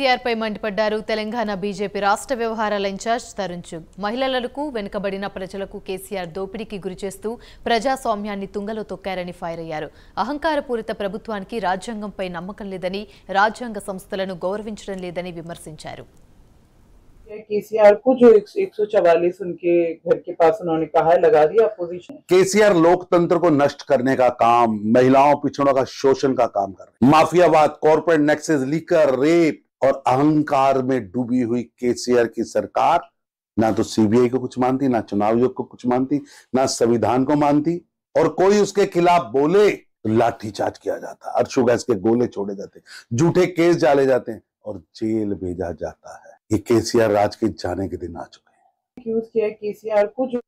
కేసీఆర్పై మండిపడ్డారు తెలంగాణ బీజేపీ రాష్ట్ర వ్యవహారాల ఇన్ఛార్జ్ తరుణ్ చుగ్ మహిళలకు వెనుకబడిన ప్రజలకు కేసీఆర్ దోపిడీకి గురిచేస్తూ ప్రజాస్వామ్యాన్ని తుంగలో తొక్కారని ఫైర్ అయ్యారు అహంకారపూరిత ప్రభుత్వానికి రాజ్యాంగంపై నమ్మకం లేదని రాజ్యాంగ సంస్థలను గౌరవించడం లేదని విమర్శించారు केसीआर को जो एक सौ चवालीस उनके घर के पास उन्होंने कहा लोकतंत्र को नष्ट करने का काम महिलाओं पिछड़ों का शोषण का काम कर माफियावाद कॉर्पोरेट नेक्सेस लीकर रेप और अहंकार में डूबी हुई केसीआर की सरकार ना तो सीबीआई को कुछ मानती ना चुनाव आयोग को कुछ मानती ना संविधान को मानती और कोई उसके खिलाफ बोले तो लाठीचार्ज किया जाता अरशु गैस के गोले छोड़े जाते झूठे केस डाले जाते हैं और जेल भेजा जाता है ये केसीआर राज के जाने के दिन आ चुके हैं केसीआर को